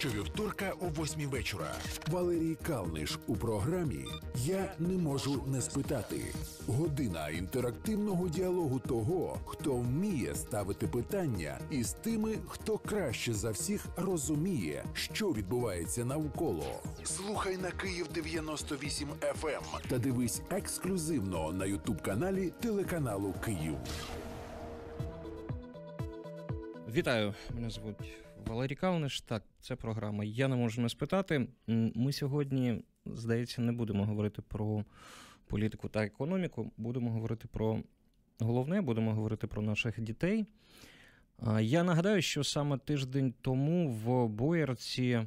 Щовівторка о восьмій вечора. Валерій Калниш у програмі Я не можу не спитати. Година інтерактивного діалогу того, хто вміє ставити питання, і з тими, хто краще за всіх розуміє, що відбувається навколо. Слухай на Київ 98 FM ем та дивись ексклюзивно на Ютуб-каналі телеканалу Київ. Вітаю, мене звуть Валерій Калниш, так, це програма. Я не можу не спитати. Ми сьогодні, здається, не будемо говорити про політику та економіку. Будемо говорити про головне, будемо говорити про наших дітей. Я нагадаю, що саме тиждень тому в Боярці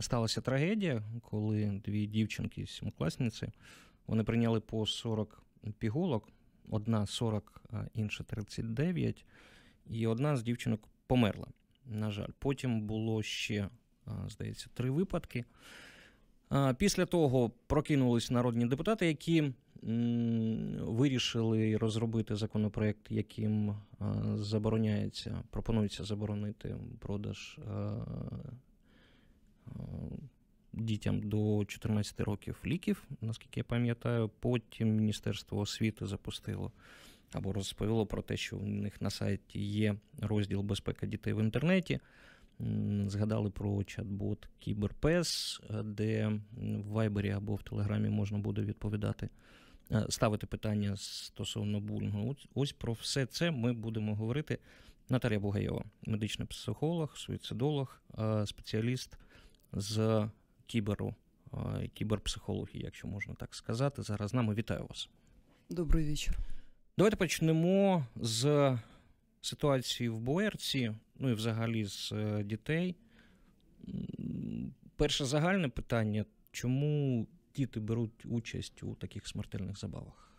сталася трагедія, коли дві дівчинки, сімокласниці, вони прийняли по 40 пігулок, одна 40, а інша 39, і одна з дівчинок померла. На жаль, потім було ще, здається, три випадки. Після того прокинулись народні депутати, які вирішили розробити законопроект, яким забороняється, пропонується заборонити продаж дітям до 14 років ліків, наскільки я пам'ятаю. Потім Міністерство освіти запустило або розповіло про те, що у них на сайті є розділ безпека дітей в інтернеті. Згадали про чат-бот Кіберпес, де в Вайбері або в Телеграмі можна буде відповідати, е, ставити питання стосовно булінгу. Ось про все це ми будемо говорити. Наталія Бугаєва, медичний психолог, суїцидолог, е, спеціаліст з кіберу, е, кіберпсихології, якщо можна так сказати. Зараз з нами вітаю вас. Добрий вечір. Давайте почнемо з ситуації в Буерці, ну і взагалі з дітей. Перше загальне питання: чому діти беруть участь у таких смертельных забавах?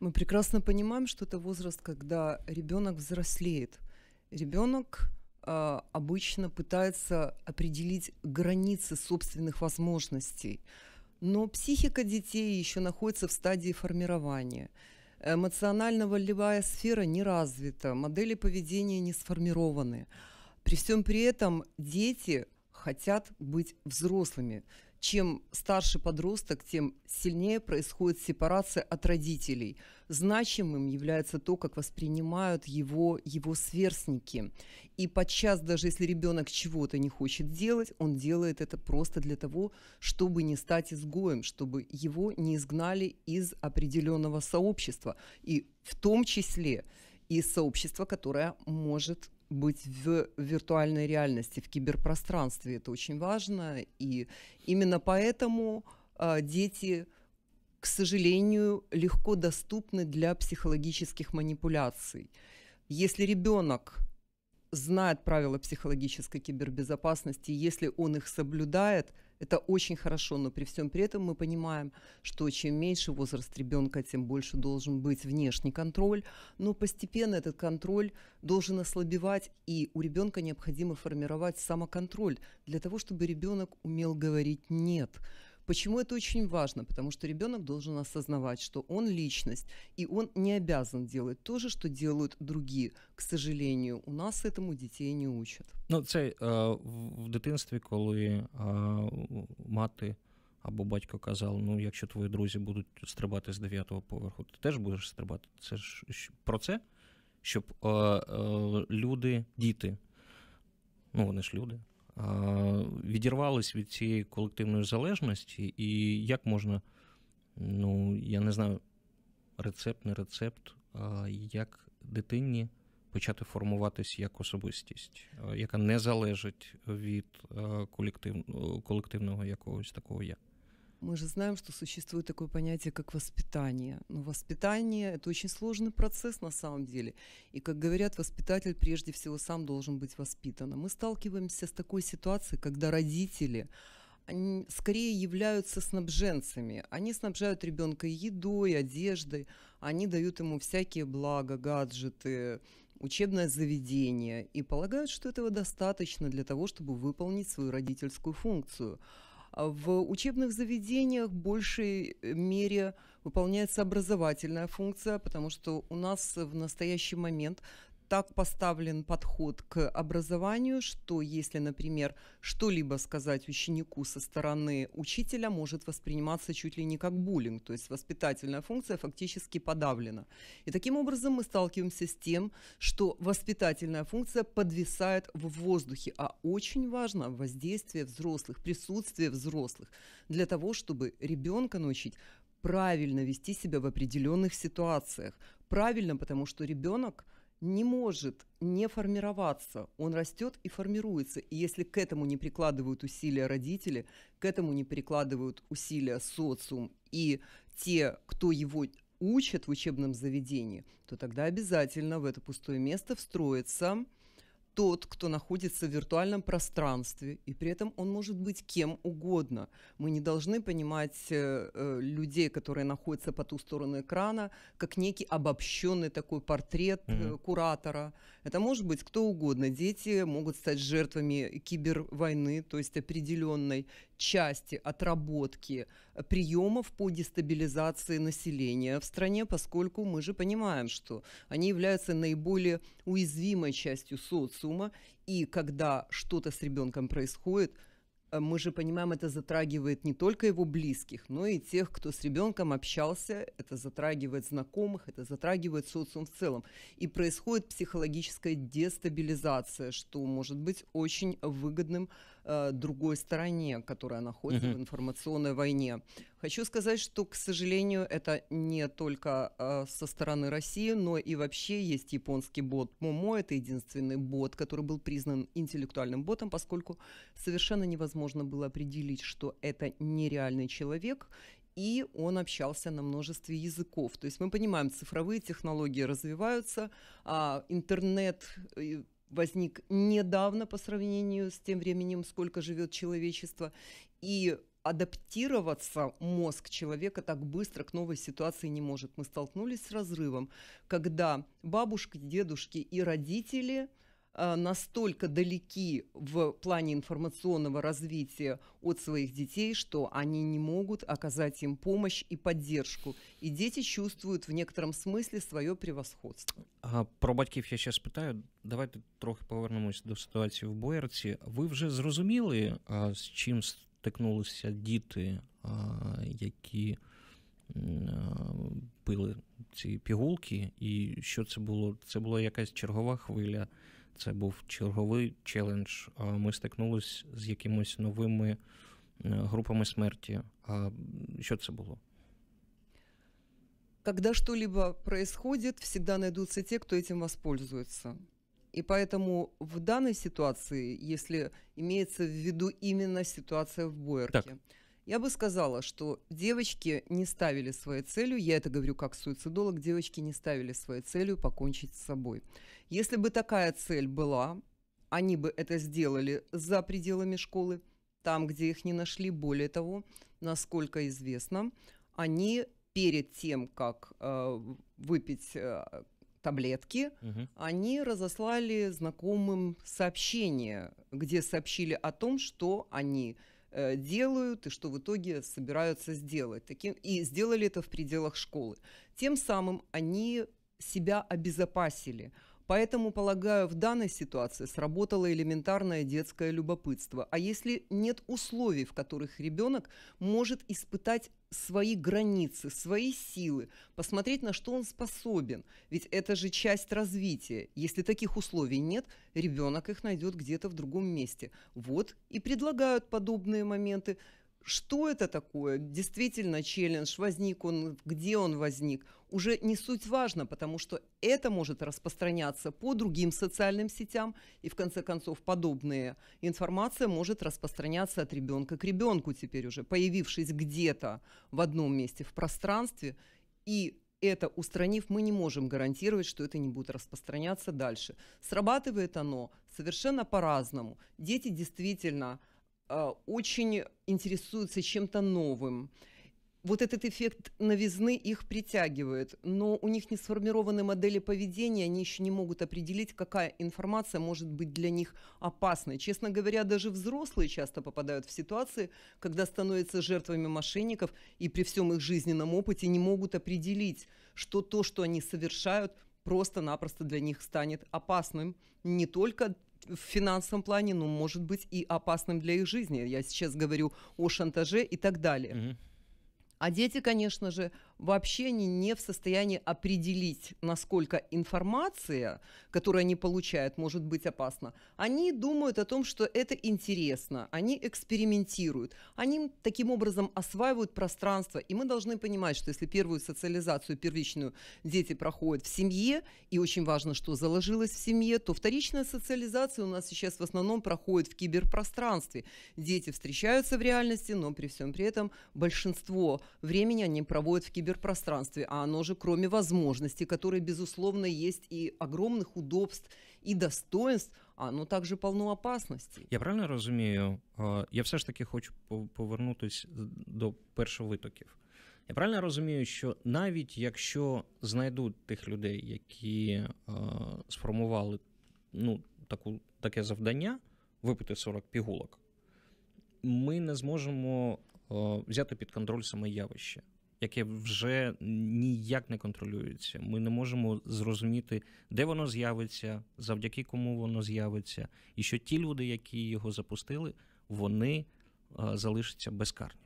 Мы прекрасно понимаем, что это возраст, когда ребенок взрослеет. Ребенок э, обычно пытается определить границы собственных возможностей. Но психика детей еще находится в стадии формирования. Эмоционально-волевая сфера не развита, модели поведения не сформированы. При всем при этом дети хотят быть взрослыми чем старше подросток, тем сильнее происходит сепарация от родителей. Значимым является то, как воспринимают его, его сверстники. И подчас, даже если ребенок чего-то не хочет делать, он делает это просто для того, чтобы не стать изгоем, чтобы его не изгнали из определенного сообщества. И в том числе из сообщества, которое может быть в виртуальной реальности, в киберпространстве. Это очень важно. И именно поэтому э, дети, к сожалению, легко доступны для психологических манипуляций. Если ребенок знает правила психологической кибербезопасности, если он их соблюдает – это очень хорошо, но при всем при этом мы понимаем, что чем меньше возраст ребенка, тем больше должен быть внешний контроль, но постепенно этот контроль должен ослабевать, и у ребенка необходимо формировать самоконтроль для того, чтобы ребенок умел говорить «нет», Почему это очень важно? Потому что ребенок должен осознавать, что он личность, и он не обязан делать то же, что делают другие. К сожалению, у нас этому детей не учат. Ну, це э, в дитинстві, когда е, мати або батько казав: ну, если твои друзья будут стрибати з девятого поверху, ты тоже будешь стрибати. Це ж про це, чтобы люди, дети, ну они ж люди, відірвались від цієї колективної залежності, і як можна, ну я не знаю, рецепт, не рецепт, а як дитині почати формуватись як особистість, яка не залежить від колективного якогось такого я. Мы же знаем, что существует такое понятие, как воспитание. Но ну, воспитание – это очень сложный процесс на самом деле. И, как говорят, воспитатель прежде всего сам должен быть воспитан. А мы сталкиваемся с такой ситуацией, когда родители они скорее являются снабженцами. Они снабжают ребенка едой, одеждой, они дают ему всякие блага, гаджеты, учебное заведение и полагают, что этого достаточно для того, чтобы выполнить свою родительскую функцию. В учебных заведениях в большей э, мере выполняется образовательная функция, потому что у нас в настоящий момент так поставлен подход к образованию, что если, например, что-либо сказать ученику со стороны учителя может восприниматься чуть ли не как буллинг, то есть воспитательная функция фактически подавлена. И таким образом мы сталкиваемся с тем, что воспитательная функция подвисает в воздухе, а очень важно воздействие взрослых, присутствие взрослых для того, чтобы ребенка научить правильно вести себя в определенных ситуациях. Правильно, потому что ребенок – не может не формироваться. Он растет и формируется. И если к этому не прикладывают усилия родители, к этому не прикладывают усилия социум и те, кто его учат в учебном заведении, то тогда обязательно в это пустое место встроится тот, кто находится в виртуальном пространстве, и при этом он может быть кем угодно. Мы не должны понимать э, э людей, которые находятся по ту сторону экрана, как некий обобщенный такой портрет э, куратора это может быть кто угодно. Дети могут стать жертвами кибервойны, то есть определенной части отработки приемов по дестабилизации населения в стране, поскольку мы же понимаем, что они являются наиболее уязвимой частью социума, и когда что-то с ребенком происходит, Э, мы же понимаем, это затрагивает не только его близких, но и тех, кто с ребенком общался, это затрагивает знакомых, это затрагивает социум в целом. И происходит психологическая дестабилизация, что может быть очень выгодным Э, другой стороне, которая находится uh-huh. в информационной войне. Хочу сказать, что, к сожалению, это не только э, со стороны России, но и вообще есть японский бот Момо. Это единственный бот, который был признан интеллектуальным ботом, поскольку совершенно невозможно было определить, что это нереальный человек, и он общался на множестве языков. То есть мы понимаем, цифровые технологии развиваются, а интернет э, возник недавно по сравнению с тем временем, сколько живет человечество, и адаптироваться мозг человека так быстро к новой ситуации не может. Мы столкнулись с разрывом, когда бабушки, дедушки и родители – а, настолько далеки в плане информационного развития от своих детей, что они не могут оказать им помощь и поддержку. И дети чувствуют в некотором смысле свое превосходство. А, про батьків я сейчас питаю. Давайте трохи повернемось до ситуации в Боярці. Вы уже зрозуміли, с а, чем чим стикнулися діти, а, які а, пили ці пігулки, і що це було? Це була якась чергова хвиля. Це був черговий челендж. А ми стикнулися з якимись новими групами смерті. А що це було? Когда что-либо происходит, всегда найдутся те, кто этим воспользуется. И поэтому в данной ситуации, если имеется в виду именно ситуация в Буэрке, так. я бы сказала, что девочки не ставили своей целью, я это говорю как суицидолог, девочки не ставили своей целью покончить с собой. Если бы такая цель была, они бы это сделали за пределами школы, там, где их не нашли. Более того, насколько известно, они перед тем, как э, выпить э, таблетки, угу. они разослали знакомым сообщение, где сообщили о том, что они э, делают и что в итоге собираются сделать. Таким, и сделали это в пределах школы. Тем самым они себя обезопасили – Поэтому, полагаю, в данной ситуации сработало элементарное детское любопытство. А если нет условий, в которых ребенок может испытать свои границы, свои силы, посмотреть, на что он способен. Ведь это же часть развития. Если таких условий нет, ребенок их найдет где-то в другом месте. Вот и предлагают подобные моменты что это такое, действительно челлендж, возник он, где он возник, уже не суть важно, потому что это может распространяться по другим социальным сетям, и в конце концов подобная информация может распространяться от ребенка к ребенку теперь уже, появившись где-то в одном месте в пространстве, и это устранив, мы не можем гарантировать, что это не будет распространяться дальше. Срабатывает оно совершенно по-разному. Дети действительно а, очень интересуются чем-то новым. Вот этот эффект новизны их притягивает, но у них не сформированы модели поведения, они еще не могут определить, какая информация может быть для них опасной. Честно говоря, даже взрослые часто попадают в ситуации, когда становятся жертвами мошенников и при всем их жизненном опыте не могут определить, что то, что они совершают, просто-напросто для них станет опасным не только в финансовом плане, ну, может быть, и опасным для их жизни. Я сейчас говорю о шантаже и так далее. Угу. А дети, конечно же, вообще они не в состоянии определить, насколько информация, которую они получают, может быть опасна. Они думают о том, что это интересно, они экспериментируют, они таким образом осваивают пространство. И мы должны понимать, что если первую социализацию первичную дети проходят в семье, и очень важно, что заложилось в семье, то вторичная социализация у нас сейчас в основном проходит в киберпространстве. Дети встречаются в реальности, но при всем при этом большинство времени они проводят в киберпространстве киберпространстве, а оно же, кроме возможностей, которые, безусловно, есть и огромных удобств, і достоинств, а ну також полно опасностей. Я правильно розумію? Я все ж таки хочу повернутися до першовитоків. Я правильно розумію, що навіть якщо знайдуть тих людей, які е, сформували ну, таку, таке завдання випити 40 пігулок, ми не зможемо е, взяти під контроль саме явище яке вже ніяк не контролюється. Ми не можемо зрозуміти, де воно з'явиться, завдяки кому воно з'явиться, і що ті люди, які його запустили, вони е, залишаться безкарні.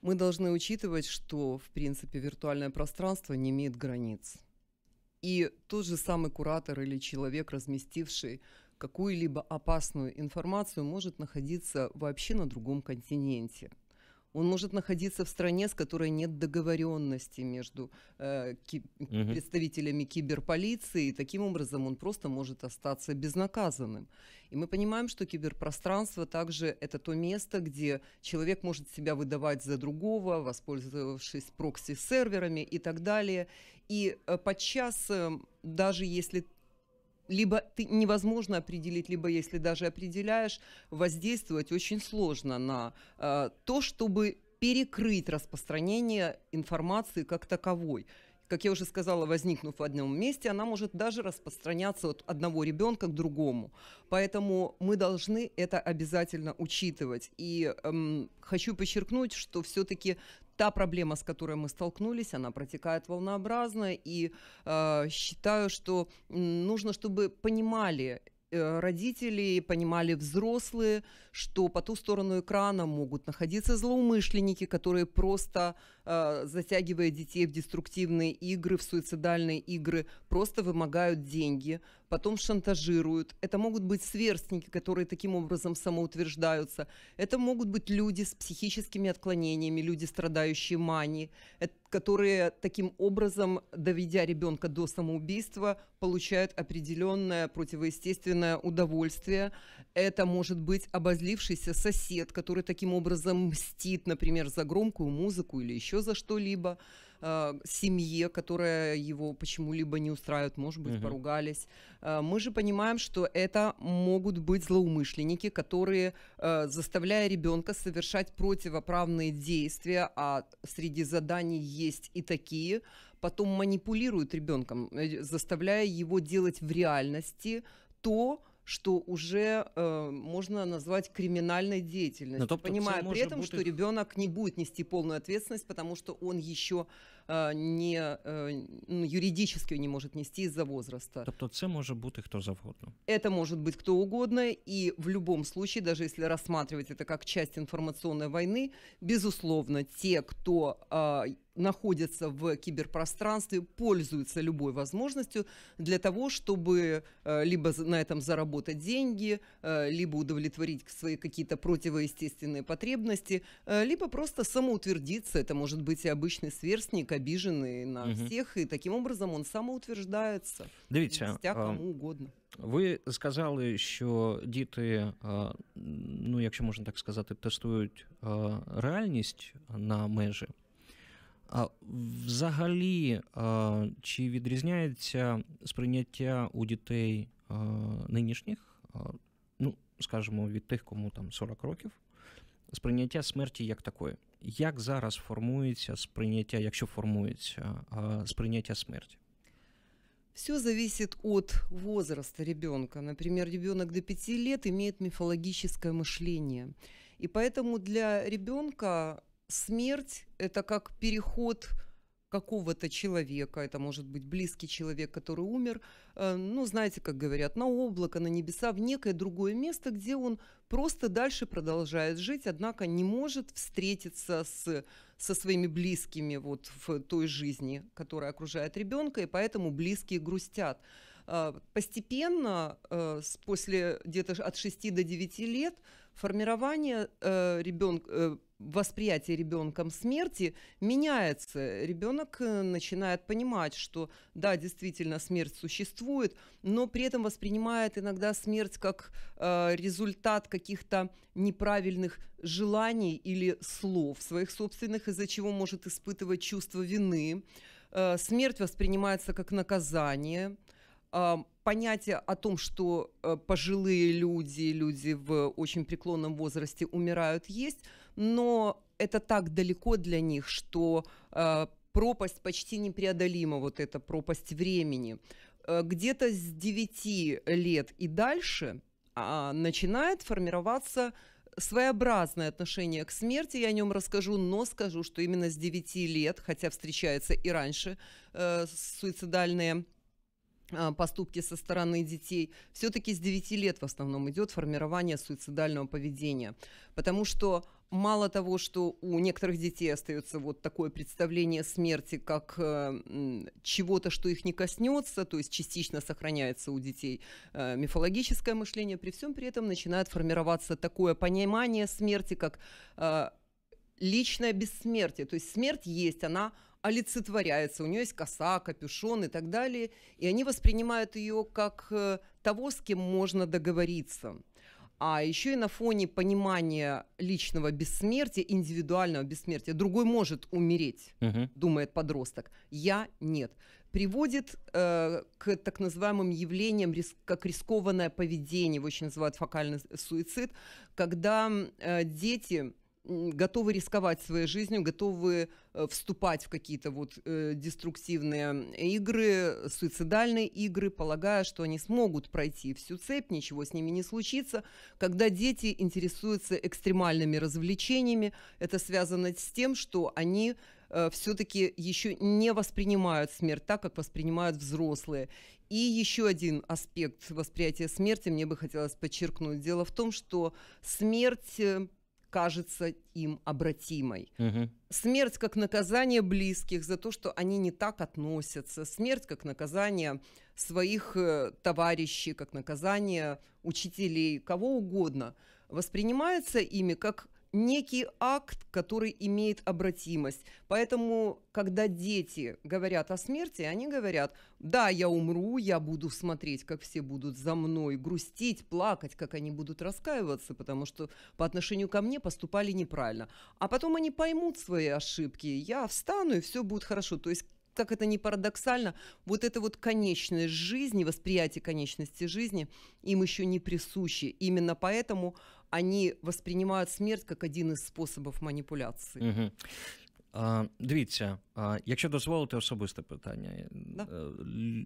Мы должны учитывать, что, в принципе, виртуальное пространство не имеет границ. И тот же самый куратор или человек, разместивший какую-либо опасную информацию, может находиться вообще на другом континенте. Он может находиться в стране, с которой нет договоренности между э, ки- угу. представителями киберполиции, и таким образом он просто может остаться безнаказанным. И мы понимаем, что киберпространство также это то место, где человек может себя выдавать за другого, воспользовавшись прокси-серверами и так далее. И э, подчас, э, даже если либо ты невозможно определить, либо если даже определяешь, воздействовать очень сложно на э, то, чтобы перекрыть распространение информации как таковой. Как я уже сказала, возникнув в одном месте, она может даже распространяться от одного ребенка к другому. Поэтому мы должны это обязательно учитывать. И эм, хочу подчеркнуть, что все-таки та проблема, с которой мы столкнулись, она протекает волнообразно, и э, считаю, что нужно, чтобы понимали Э, родители, понимали взрослые, что по ту сторону экрана могут находиться злоумышленники, которые просто э, затягивая детей в деструктивные игры, в суицидальные игры, просто вымогают деньги, потом шантажируют. Это могут быть сверстники, которые таким образом самоутверждаются. Это могут быть люди с психическими отклонениями, люди, страдающие манией. Это которые таким образом, доведя ребенка до самоубийства, получают определенное противоестественное удовольствие. Это может быть обозлившийся сосед, который таким образом мстит, например, за громкую музыку или еще за что-либо. Э, семье, которая его почему-либо не устраивает, может быть, угу. поругались. Э, мы же понимаем, что это могут быть злоумышленники, которые, э, заставляя ребенка совершать противоправные действия, а среди заданий есть и такие, потом манипулируют ребенком, заставляя его делать в реальности то, что уже э, можно назвать криминальной деятельностью, Но, ну, тобто, понимая при этом, бути... что ребенок не будет нести полную ответственность, потому что он еще э, не э, ну, юридически не может нести из-за возраста. Тобто це може бути кто завгодно? Это может быть кто угодно, и в любом случае, даже если рассматривать это как часть информационной войны, безусловно, те, кто э, находятся в киберпространстве, пользуются любой возможностью для того, чтобы э, либо на этом заработать деньги, э, либо удовлетворить свои какие-то противоестественные потребности, э, либо просто самоутвердиться. Это может быть и обычный сверстник, обиженный на угу. всех, и таким образом он самоутверждается. Дивіться, а... кому угодно. Ви сказали, що діти, а, ну якщо можно так сказати, тестують а, реальность на межі. А взагалі, а, чи відрізняється сприйняття у дітей а, нинішніх, а, ну скажімо, від тих, кому там 40 років, сприйняття смерті як такої? Як зараз формується сприйняття, якщо формується сприйняття смерті? Все зависит от возраста ребенка. Например, ребенок до 5 лет имеет мифологическое мышление. И поэтому для ребенка смерть – это как переход какого-то человека, это может быть близкий человек, который умер, э, ну, знаете, как говорят, на облако, на небеса, в некое другое место, где он просто дальше продолжает жить, однако не может встретиться с, со своими близкими вот в той жизни, которая окружает ребенка, и поэтому близкие грустят. Э, постепенно, э, после где-то от 6 до 9 лет, формирование ребенка, восприятие ребенком смерти меняется. Ребенок э, начинает понимать, что да, действительно смерть существует, но при этом воспринимает иногда смерть как э, результат каких-то неправильных желаний или слов своих собственных, из-за чего может испытывать чувство вины. Э, смерть воспринимается как наказание. Э, понятие о том, что э, пожилые люди, люди в очень преклонном возрасте умирают, есть, но это так далеко для них, что э, пропасть почти непреодолима, вот эта пропасть времени. Э, где-то с 9 лет и дальше э, начинает формироваться своеобразное отношение к смерти, я о нем расскажу, но скажу, что именно с 9 лет, хотя встречаются и раньше э, суицидальные э, поступки со стороны детей, все-таки с 9 лет в основном идет формирование суицидального поведения. Потому что мало того, что у некоторых детей остается вот такое представление смерти как э, чего-то, что их не коснется, то есть частично сохраняется у детей э, мифологическое мышление, при всем при этом начинает формироваться такое понимание смерти как э, личное бессмертие. То есть смерть есть, она олицетворяется, у нее есть коса, капюшон и так далее, и они воспринимают ее как того, с кем можно договориться – а еще и на фоне понимания личного бессмертия, индивидуального бессмертия. Другой может умереть, угу. думает подросток. Я нет. Приводит э, к так называемым явлениям, рис как рискованное поведение, его еще называют фокальный суицид, когда э, дети готовы рисковать своей жизнью, готовы э, вступать в какие-то вот э, деструктивные игры, суицидальные игры, полагая, что они смогут пройти всю цепь, ничего с ними не случится. Когда дети интересуются экстремальными развлечениями, это связано с тем, что они э, все-таки еще не воспринимают смерть так, как воспринимают взрослые. И еще один аспект восприятия смерти мне бы хотелось подчеркнуть. Дело в том, что смерть кажется им обратимой. Угу. Смерть как наказание близких за то, что они не так относятся. Смерть как наказание своих э, товарищей, как наказание учителей, кого угодно. Воспринимается ими как некий акт, который имеет обратимость. Поэтому, когда дети говорят о смерти, они говорят, да, я умру, я буду смотреть, как все будут за мной, грустить, плакать, как они будут раскаиваться, потому что по отношению ко мне поступали неправильно. А потом они поймут свои ошибки, я встану, и все будет хорошо. То есть как это не парадоксально, вот это вот конечность жизни, восприятие конечности жизни им еще не присуще, Именно поэтому они воспринимают смерть как один из способов манипуляции. Угу. А, дивіться, а, якщо дозволите особисте питання да. Э,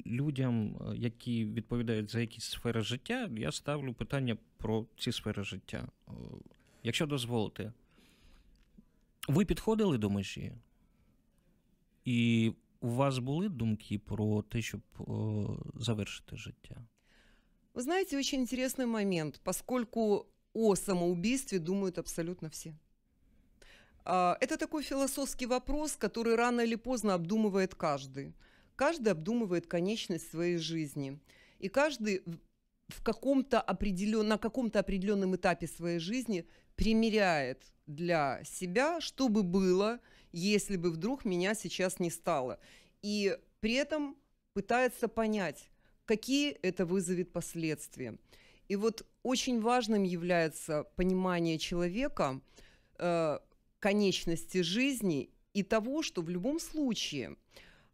людям, які відповідають за якісь сфери життя, я ставлю питання про ці сфери життя. Якщо дозволите, ви підходили до межі? І у вас були думки про те, щоб завершити життя? Вы знаете, очень интересный момент, поскольку о самоубийстве думают абсолютно все. А, это такой философский вопрос, который рано или поздно обдумывает каждый. Каждый обдумывает конечность своей жизни. И каждый в каком-то определен... на каком-то определенном этапе своей жизни примеряет для себя, что бы было, если бы вдруг меня сейчас не стало. И при этом пытается понять, какие это вызовет последствия. И вот очень важным является понимание человека э, конечности жизни и того, что в любом случае,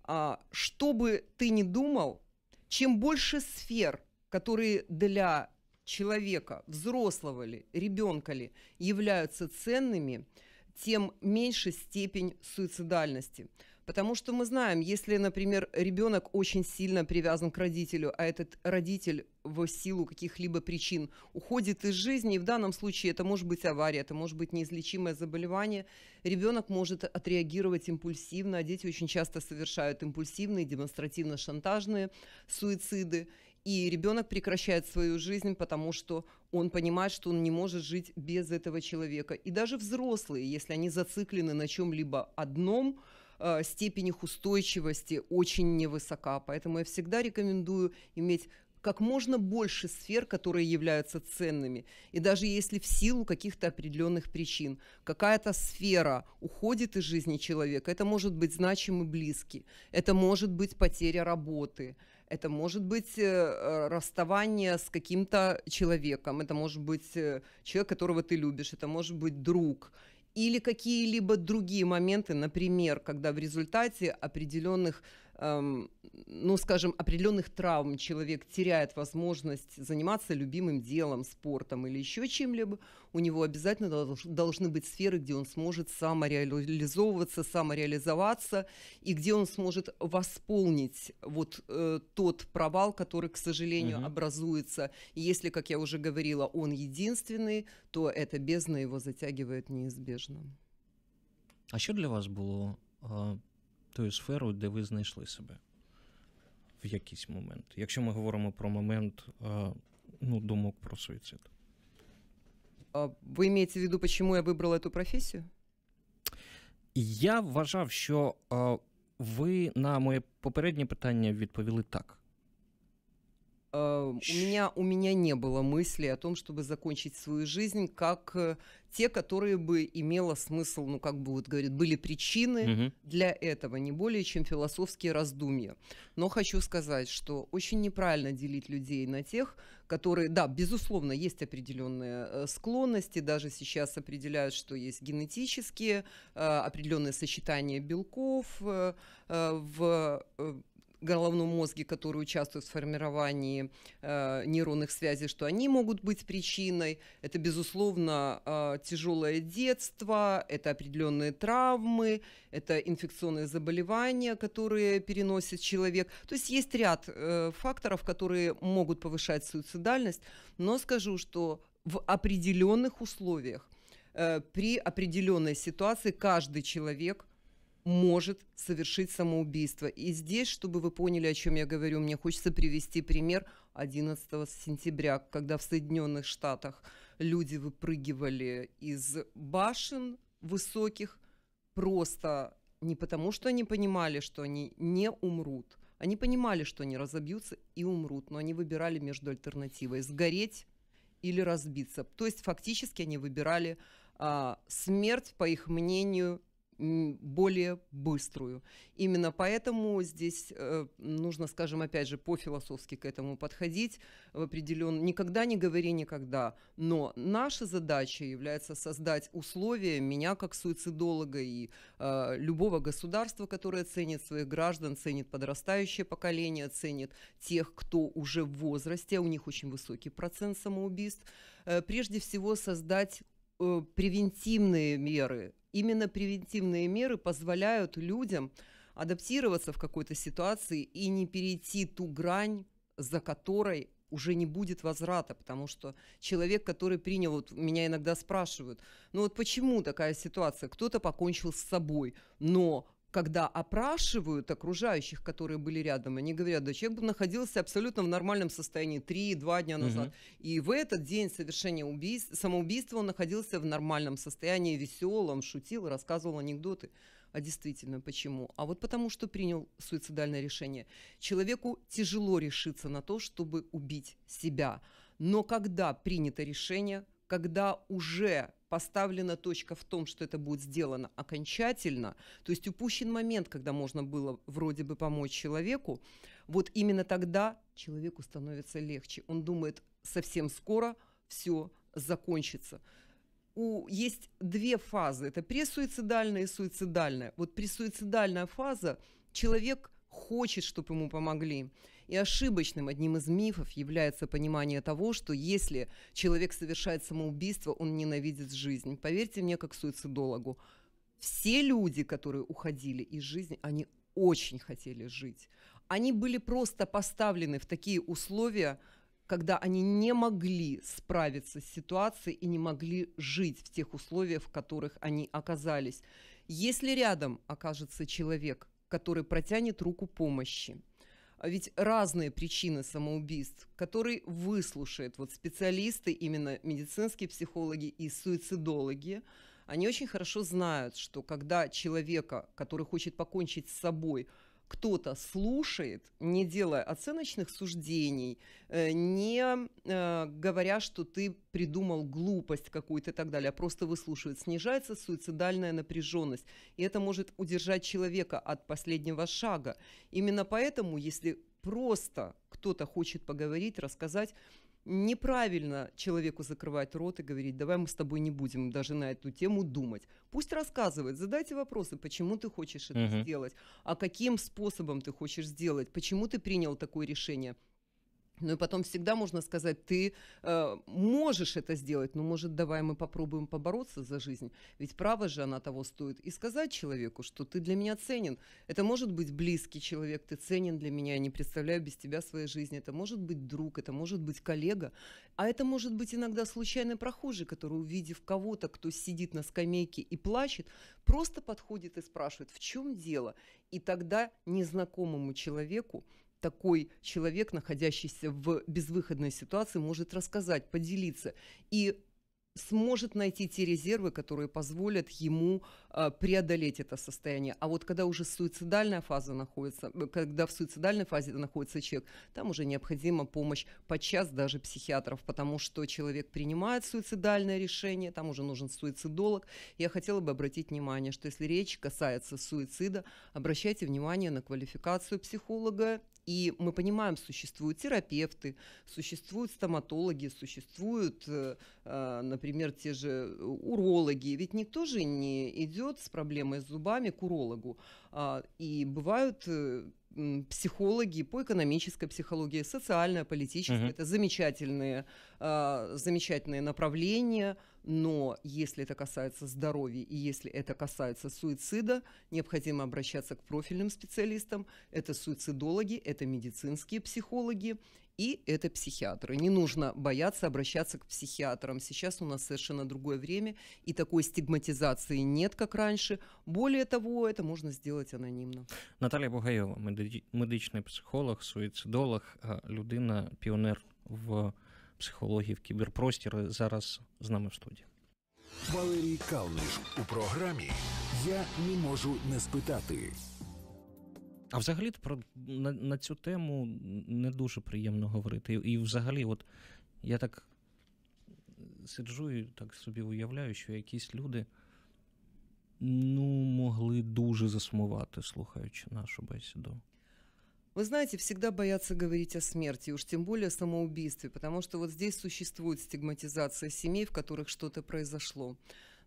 э, что бы ты ни думал, чем больше сфер, которые для человека, взрослого ли, ребенка ли, являются ценными – тем меньше степень суицидальности. Потому что мы знаем, если, например, ребенок очень сильно привязан к родителю, а этот родитель в силу каких-либо причин уходит из жизни, и в данном случае это может быть авария, это может быть неизлечимое заболевание, ребенок может отреагировать импульсивно, а дети очень часто совершают импульсивные, демонстративно-шантажные суициды. И ребенок прекращает свою жизнь, потому что он понимает, что он не может жить без этого человека. И даже взрослые, если они зациклены на чем-либо одном, э, степень их устойчивости очень невысока. Поэтому я всегда рекомендую иметь как можно больше сфер, которые являются ценными. И даже если в силу каких-то определенных причин какая-то сфера уходит из жизни человека, это может быть значимый близкий, это может быть потеря работы, это может быть э, э, расставание с каким-то человеком, это может быть э, человек, которого ты любишь, это может быть друг или какие-либо другие моменты, например, когда в результате определенных эм, ну, скажем, определенных травм человек теряет возможность заниматься любимым делом, спортом или еще чем-либо, у него обязательно должны быть сферы, где он сможет самореализовываться, самореализоваться, и где он сможет восполнить вот э, тот провал, который, к сожалению, угу. образуется. И если, как я уже говорила, он единственный, то эта бездна его затягивает неизбежно. А что для вас было? Э, тою сферою, де ви знайшли себе в якийсь момент. Якщо ми говоримо про момент е, ну, думок про суїцид. Ви имеете в виду, чому я вибрала цю професію? Я вважав, що е, ви на моє попереднє питання відповіли так. А, у меня, у меня не было мысли о том, чтобы закончить свою жизнь, как э, те, которые бы имело смысл, ну, как бы вот говорят, были причины для этого, не более чем философские раздумья. Но хочу сказать, что очень неправильно делить людей на тех, которые, да, безусловно, есть определенные э, склонности, даже сейчас определяют, что есть генетические, э, определенные сочетания белков в головном мозге, которые участвуют в формировании э, нейронных связей, что они могут быть причиной. Это, безусловно, э, тяжелое детство, это определенные травмы, это инфекционные заболевания, которые переносит человек. То есть есть ряд э, факторов, которые могут повышать суицидальность, но скажу, что в определенных условиях, э, при определенной ситуации каждый человек может совершить самоубийство. И здесь, чтобы вы поняли, о чем я говорю, мне хочется привести пример 11 сентября, когда в Соединенных Штатах люди выпрыгивали из башен высоких просто не потому, что они понимали, что они не умрут. Они понимали, что они разобьются и умрут, но они выбирали между альтернативой сгореть или разбиться. То есть фактически они выбирали а, смерть, по их мнению, более быструю. Именно поэтому здесь э, нужно, скажем, опять же, по-философски к этому подходить в определен... Никогда не говори никогда, но наша задача является создать условия меня как суицидолога и э, любого государства, которое ценит своих граждан, ценит подрастающее поколение, ценит тех, кто уже в возрасте, а у них очень высокий процент самоубийств, э, прежде всего создать э, превентивные меры Именно превентивные меры позволяют людям адаптироваться в какой-то ситуации и не перейти ту грань, за которой уже не будет возврата, потому что человек, который принял, вот меня иногда спрашивают, ну вот почему такая ситуация, кто-то покончил с собой, но когда опрашивают окружающих, которые были рядом, они говорят, да человек находился абсолютно в нормальном состоянии 3-2 дня назад. Угу. И в этот день совершения убийств, самоубийства он находился в нормальном состоянии, веселом, шутил, рассказывал анекдоты. А действительно, почему? А вот потому, что принял суицидальное решение. Человеку тяжело решиться на то, чтобы убить себя. Но когда принято решение, когда уже поставлена точка в том, что это будет сделано окончательно, то есть упущен момент, когда можно было вроде бы помочь человеку, вот именно тогда человеку становится легче. Он думает, совсем скоро все закончится. У, есть две фазы. Это пресуицидальная и суицидальная. Вот пресуицидальная фаза человек хочет, чтобы ему помогли. И ошибочным одним из мифов является понимание того, что если человек совершает самоубийство, он ненавидит жизнь. Поверьте мне, как суицидологу, все люди, которые уходили из жизни, они очень хотели жить. Они были просто поставлены в такие условия, когда они не могли справиться с ситуацией и не могли жить в тех условиях, в которых они оказались. Если рядом окажется человек, который протянет руку помощи, а ведь разные причины самоубийств, который выслушает вот специалисты, именно медицинские психологи и суицидологи, они очень хорошо знают, что когда человека, который хочет покончить с собой, кто-то слушает, не делая оценочных суждений, э, не э, говоря, что ты придумал глупость какую-то и так далее, а просто выслушивает, снижается суицидальная напряженность. И это может удержать человека от последнего шага. Именно поэтому, если просто кто-то хочет поговорить, рассказать, Неправильно человеку закрывать рот и говорить, давай мы с тобой не будем даже на эту тему думать. Пусть рассказывает, задайте вопросы, почему ты хочешь это угу. сделать, а каким способом ты хочешь сделать, почему ты принял такое решение – ну и потом всегда можно сказать, ты э, можешь это сделать, но ну, может давай мы попробуем побороться за жизнь, ведь право же она того стоит. И сказать человеку, что ты для меня ценен. Это может быть близкий человек, ты ценен для меня, я не представляю без тебя своей жизни. Это может быть друг, это может быть коллега, а это может быть иногда случайный прохожий, который, увидев кого-то, кто сидит на скамейке и плачет, просто подходит и спрашивает, в чем дело. И тогда незнакомому человеку такой человек, находящийся в безвыходной ситуации, может рассказать, поделиться. И сможет найти те резервы, которые позволят ему а, преодолеть это состояние. А вот когда уже суицидальная фаза находится, э, когда в суицидальной фазе находится человек, там уже необходима помощь подчас даже психиатров, потому что человек принимает суицидальное решение, там уже нужен суицидолог. Я хотела бы обратить внимание, что если речь касается суицида, обращайте внимание на квалификацию психолога и мы понимаем, существуют терапевты, существуют стоматологи, существуют, э, а, например, те же э, урологи, ведь никто же не идет с проблемой с зубами к урологу. А, и бывают э, психологи по экономической психологии, социальная, политическая. Угу. Это замечательные, а, замечательные направления – но если это касается здоровья и если это касается суицида, необходимо обращаться к профильным специалистам. Это суицидологи, это медицинские психологи и это психиатры. Не нужно бояться обращаться к психиатрам. Сейчас у нас совершенно другое время, и такой стигматизации нет, как раньше. Более того, это можно сделать анонимно. Наталья Бугаева, медичний психолог, суїцидолог, э, людина, пионер в психологів кіберпростір зараз з нами в студії. Валерій Калниш у програмі Я не можу не спитати. А взагалі про на, на цю тему не дуже приємно говорити. І взагалі, от я так сиджу і так собі уявляю, що якісь люди ну, могли дуже засмувати, слухаючи нашу бесіду. Вы знаете, всегда боятся говорить о смерти, уж тем более о самоубийстве, потому что вот здесь существует стигматизация семей, в которых что-то произошло.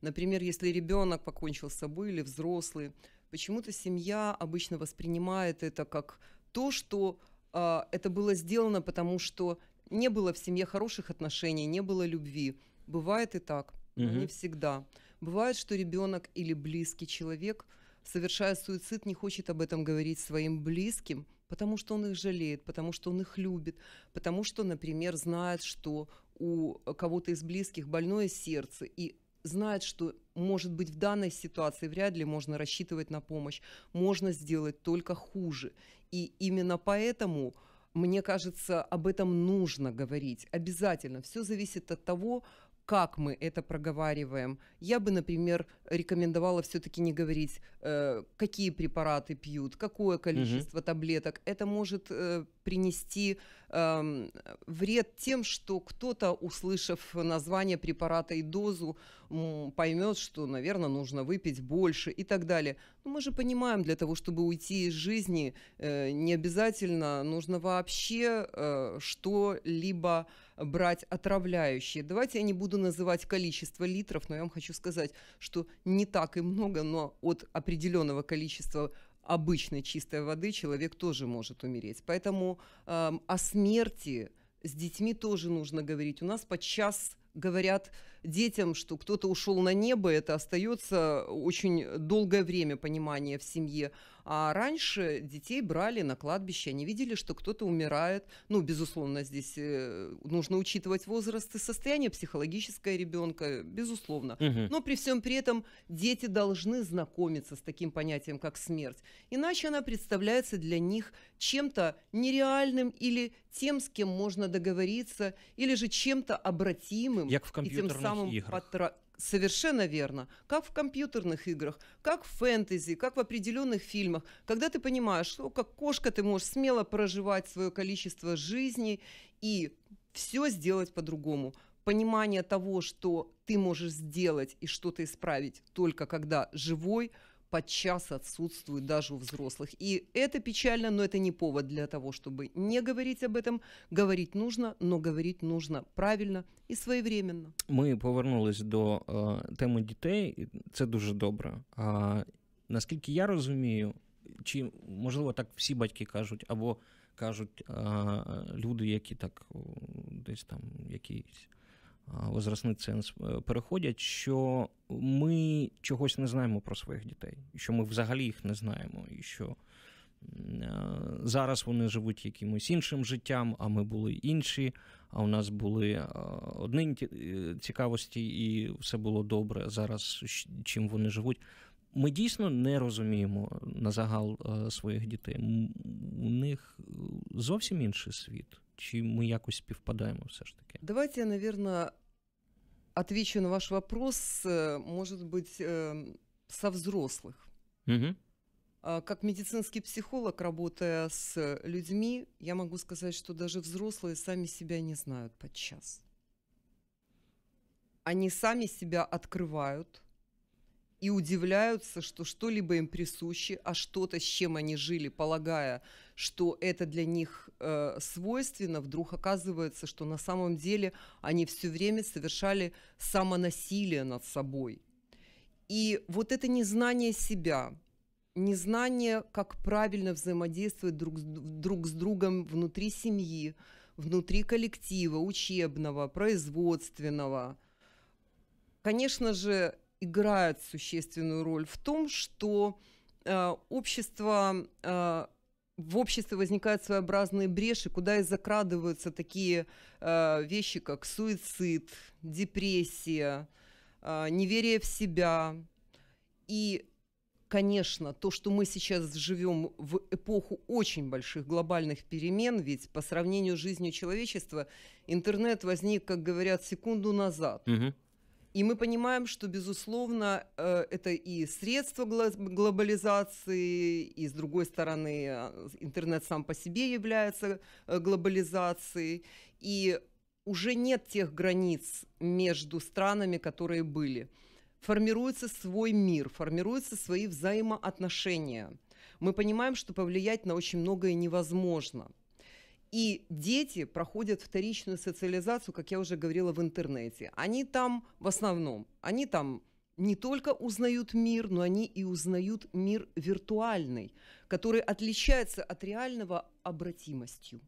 Например, если ребенок покончил с собой или взрослый, почему-то семья обычно воспринимает это как то, что э, это было сделано, потому что не было в семье хороших отношений, не было любви. Бывает и так, угу. не всегда. Бывает, что ребенок или близкий человек, совершая суицид, не хочет об этом говорить своим близким, потому что он их жалеет, потому что он их любит, потому что, например, знает, что у кого-то из близких больное сердце, и знает, что, может быть, в данной ситуации вряд ли можно рассчитывать на помощь, можно сделать только хуже. И именно поэтому, мне кажется, об этом нужно говорить обязательно. Все зависит от того, как мы это проговариваем. Я бы, например, рекомендовала все-таки не говорить, э, какие препараты пьют, какое количество угу. таблеток. Это может э, принести э, вред тем, что кто-то, услышав название препарата и дозу, поймет, что, наверное, нужно выпить больше и так далее. Но мы же понимаем, для того, чтобы уйти из жизни, э, не обязательно нужно вообще э, что-либо брать отравляющие. Давайте я не буду называть количество литров, но я вам хочу сказать, что не так и много, но от определенного количества обычной чистой воды человек тоже может умереть. Поэтому э, о смерти с детьми тоже нужно говорить. У нас подчас говорят детям, что кто-то ушел на небо, это остается очень долгое время понимание в семье. А раньше детей брали на кладбище, они видели, что кто-то умирает. Ну, безусловно, здесь э, нужно учитывать возраст и состояние психологическое ребенка, безусловно. Угу. Но при всем при этом дети должны знакомиться с таким понятием, как смерть. Иначе она представляется для них чем-то нереальным или тем, с кем можно договориться, или же чем-то обратимым. Як в комп'ютерних і тим самим іграх. Потра... Совершенно верно. Как в компьютерных играх, как в фэнтези, как в определенных фильмах. Когда ты понимаешь, что как кошка ты можешь смело проживать свое количество жизней и все сделать по-другому. Понимание того, что ты можешь сделать и что-то исправить только когда живой, подчас отсутствует даже у взрослых. И это печально, но это не повод для того, чтобы не говорить об этом. Говорить нужно, но говорить нужно правильно и своевременно мы повернулись до е, э, теми дітей. Це дуже добре. А наскільки я розумію, чи можливо так всі батьки кажуть, або кажуть а, люди, які так десь там якісь. Е, возрастний ценз е, переходять, що ми чогось не знаємо про своїх дітей, що ми взагалі їх не знаємо, і що е, зараз вони живуть якимось іншим життям, а ми були інші. А у нас були одні цікавості, і все було добре зараз, чим вони живуть. Ми дійсно не розуміємо на загал своїх дітей. У них зовсім інший світ. Чи ми якось співпадаємо все ж таки? Давайте я, наверное, отвечу на ваш вопрос, э, может быть, эм, со взрослых. Угу. Как медицинский психолог, работая с людьми, я могу сказать, что даже взрослые сами себя не знают подчас. Они сами себя открывают и удивляются, что что-либо им присуще, а что-то, с чем они жили, полагая, что это для них э, свойственно, вдруг оказывается, что на самом деле они все время совершали самонасилие над собой. И вот это незнание себя, незнание, как правильно взаимодействовать друг, друг с другом внутри семьи, внутри коллектива, учебного, производственного, конечно же, играет существенную роль в том, что э, общество э, в обществе возникают своеобразные бреши, куда и закрадываются такие э, вещи, как суицид, депрессия, э, неверие в себя. И, конечно, то, что мы сейчас живем в эпоху очень больших глобальных перемен, ведь по сравнению с жизнью человечества интернет возник, как говорят, секунду назад. Угу. И мы понимаем, что, безусловно, э, это и средства глобализации, и, с другой стороны, э, интернет сам по себе является э, глобализацией. И уже нет тех границ между странами, которые были. Формируется свой мир, формируются свои взаимоотношения. Мы понимаем, что повлиять на очень многое невозможно – и дети проходят вторичную социализацию, как я уже говорила, в интернете. Они там в основном, они там не только узнают мир, но они и узнают мир виртуальный, который отличается от реального обратимостью.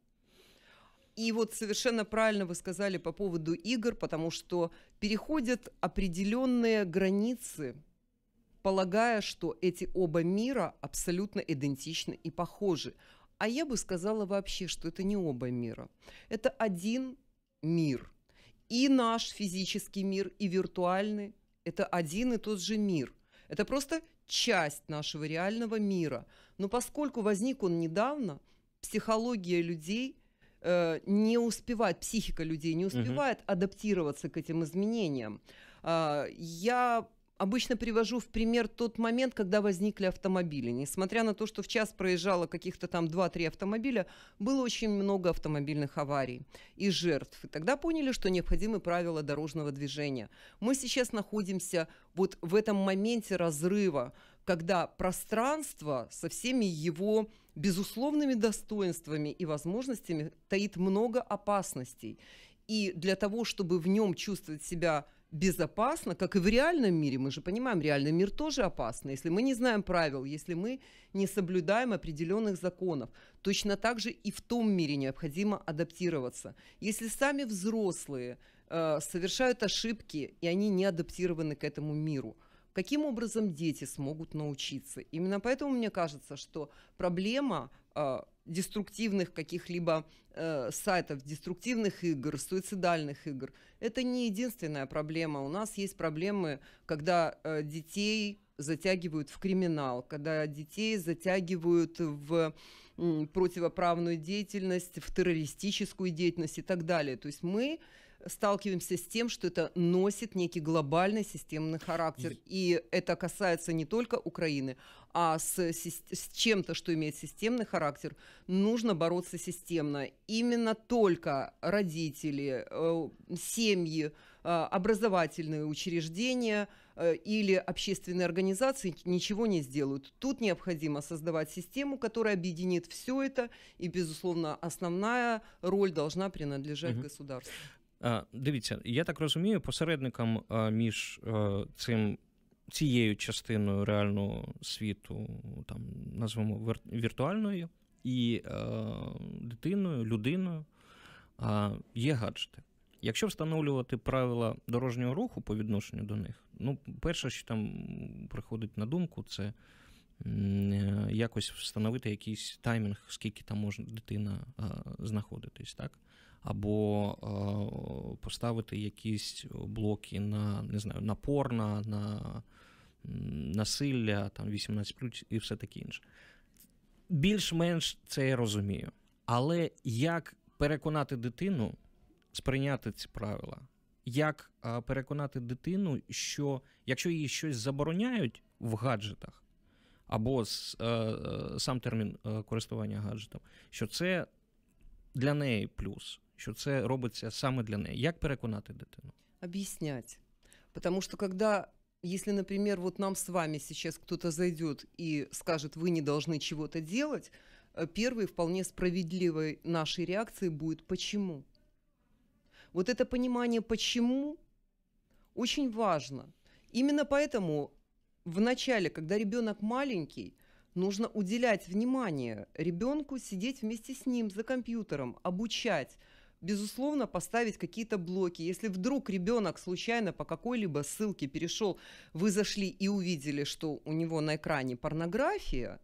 И вот совершенно правильно вы сказали по поводу игр, потому что переходят определенные границы, полагая, что эти оба мира абсолютно идентичны и похожи. А я бы сказала вообще, что это не оба мира. Это один мир. И наш физический мир, и виртуальный – это один и тот же мир. Это просто часть нашего реального мира. Но поскольку возник он недавно, психология людей э, не успевает, психика людей не успевает угу. адаптироваться к этим изменениям. Э, я обычно привожу в пример тот момент, когда возникли автомобили. Несмотря на то, что в час проезжало каких-то там 2-3 автомобиля, было очень много автомобильных аварий и жертв. И тогда поняли, что необходимы правила дорожного движения. Мы сейчас находимся вот в этом моменте разрыва, когда пространство со всеми его безусловными достоинствами и возможностями таит много опасностей. И для того, чтобы в нем чувствовать себя безопасно, как и в реальном мире. Мы же понимаем, реальный мир тоже опасно. Если мы не знаем правил, если мы не соблюдаем определенных законов, точно так же и в том мире необходимо адаптироваться. Если сами взрослые э, совершают ошибки, и они не адаптированы к этому миру, каким образом дети смогут научиться? Именно поэтому мне кажется, что проблема Э, деструктивных каких-либо э, сайтов, деструктивных игр, суицидальных игр. Это не единственная проблема. У нас есть проблемы, когда э, детей затягивают в криминал, когда детей затягивают в м, противоправную деятельность, в террористическую деятельность и так далее. То есть мы сталкиваемся с тем, что это носит некий глобальный системный характер. И это касается не только Украины, а с, с чем-то, что имеет системный характер, нужно бороться системно. Именно только родители, э, семьи, э, образовательные учреждения э, или общественные организации ничего не сделают. Тут необходимо создавать систему, которая объединит все это, и, безусловно, основная роль должна принадлежать угу. государству. Е, дивіться, я так розумію, посередником е, між е, цим. Цією частиною реального світу, там назвемо віртуальною, і дитиною, людиною є гаджети. Якщо встановлювати правила дорожнього руху по відношенню до них, ну, перше, що там приходить на думку, це якось встановити якийсь таймінг, скільки там можна дитина знаходитись. так? або е, поставити якісь блоки на не знаю, на порно, на насилля, там 18 і все таке інше. Більш-менш це я розумію. Але як переконати дитину сприйняти ці правила? Як е, переконати дитину, що якщо їй щось забороняють в гаджетах, або е, сам термін користування гаджетом, що це для неї плюс, що це робиться саме для неї. Як переконати дитину? Об'яснять. Потому что когда, если, например, вот нам с вами сейчас кто-то зайдет и скажет, вы не должны чего-то делать, э, первой вполне справедливой нашей реакции будет «почему?». Вот это понимание «почему» очень важно. Именно поэтому в начале, когда ребенок маленький, нужно уделять внимание ребенку, сидеть вместе с ним за компьютером, обучать – безусловно, поставить какие-то блоки. Если вдруг ребенок случайно по какой-либо ссылке перешел, вы зашли и увидели, что у него на экране порнография,